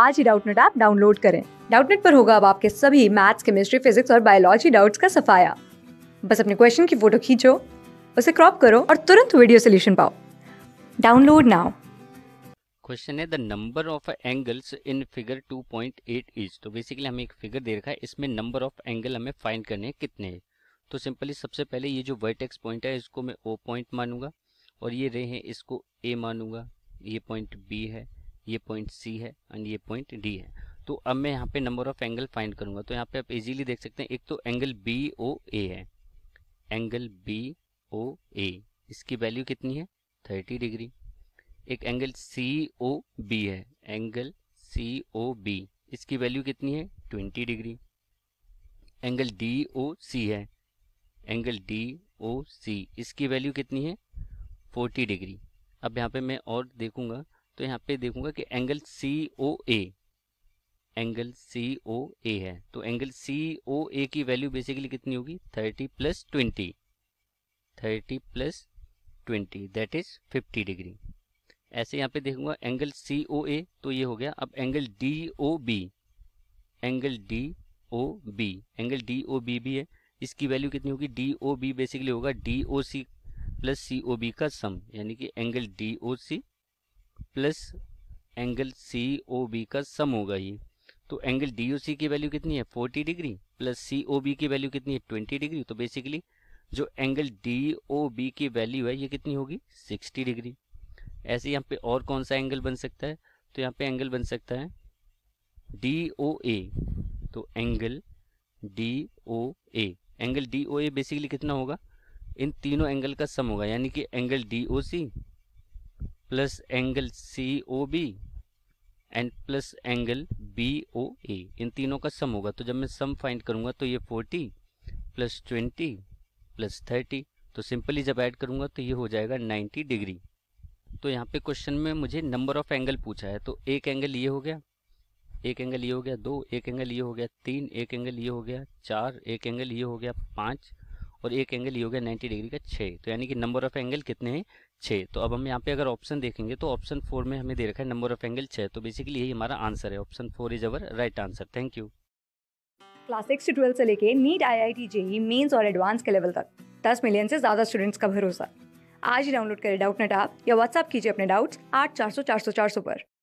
आज ही Doubtnut app download करें डाउटनेट पर होगा अब आपके सभी मैथ्स केमिस्ट्री फिजिक्स और बायोलॉजी डाउट्स का सफाया बस अपने क्वेश्चन की फोटो खींचो उसे क्रॉप करो और तुरंत वीडियो सोल्यूशन पाओ डाउनलोड नाउ क्वेश्चन है the number of angles in figure 2.8 is तो बेसिकली हमें एक फिगर दे रखा है इसमें नंबर ऑफ एंगल हमें फाइंड करने हैं कितने है? तो सिंपली सबसे पहले ये जो वर्टेक्स पॉइंट है इसको मैं ओ पॉइंट मानूंगा और ये रे हैं इसको ए मानूंगा ये पॉइंट बी है ये पॉइंट सी है एंड ये पॉइंट डी है तो अब मैं यहाँ पे नंबर ऑफ एंगल फाइंड करूंगा तो यहाँ पे आप इजीली देख सकते हैं एक तो एंगल बी ओ ए है एंगल बी ओ ए इसकी वैल्यू कितनी है थर्टी डिग्री एक एंगल सी ओ बी है एंगल सी ओ बी इसकी वैल्यू कितनी है twenty degree angle D O C है एंगल डी ओ सी इसकी वैल्यू कितनी है फोर्टी डिग्री अब यहाँ पे मैं और देखूंगा तो यहाँ पे देखूंगा कि angle C O A angle C ओ ए है तो एंगल सी ओ ए की वैल्यू बेसिकली कितनी होगी thirty plus twenty thirty plus twenty that is fifty degree ऐसे यहाँ पे देखूंगा एंगल सी ओ ए तो ये हो गया अब angle D O B angle D O B angle D O B भी है इसकी वैल्यू कितनी होगी डी ओ बी बेसिकली होगा D O C plus C O B का सम यानी कि angle D O C plus angle C O B का सम होगा ये तो एंगल डी ओ सी की वैल्यू कितनी है forty degree plus C O B की वैल्यू कितनी है ट्वेंटी डिग्री तो बेसिकली जो एंगल डी ओ बी की वैल्यू है ये कितनी होगी सिक्सटी डिग्री ऐसे यहाँ पे और कौन सा एंगल बन सकता है तो यहाँ पे एंगल बन सकता है डी ओ ए तो angle D O A angle D O A basically कितना होगा इन तीनों एंगल का सम होगा यानी कि angle D O C plus angle C O B and plus angle B O A इन तीनों का सम होगा तो जब मैं सम फाइंड करूंगा तो ये forty plus twenty plus thirty तो सिंपली जब ऐड करूंगा तो ये हो जाएगा नाइन्टी डिग्री तो यहाँ पे क्वेश्चन में मुझे नंबर ऑफ एंगल पूछा है तो एक एंगल ये हो गया एक एंगल ये हो गया दो एक एंगल ये हो गया तीन एक एंगल ये हो गया चार एक एंगल ये हो गया पाँच और एक एंगल ये हो गया नाइन्टी डिग्री का छः तो यानी कि नंबर ऑफ एंगल कितने हैं छः तो अब हम यहाँ पे अगर ऑप्शन देखेंगे तो ऑप्शन फोर में हमें दे रखा है नंबर ऑफ एंगल छः तो बेसिकली यही हमारा आंसर है option four is our right answer thank you class six से ट्वेल्थ से लेके NEET I I T JEE mains और एडवांस के लेवल तक दस मिलियन से ज़्यादा स्टूडेंट्स का भरोसा आज ही डाउनलोड करें डाउट नेट आप या व्हाट्सअप कीजिए अपने डाउट्स आठ चार सौ चार सौ चार सौ पर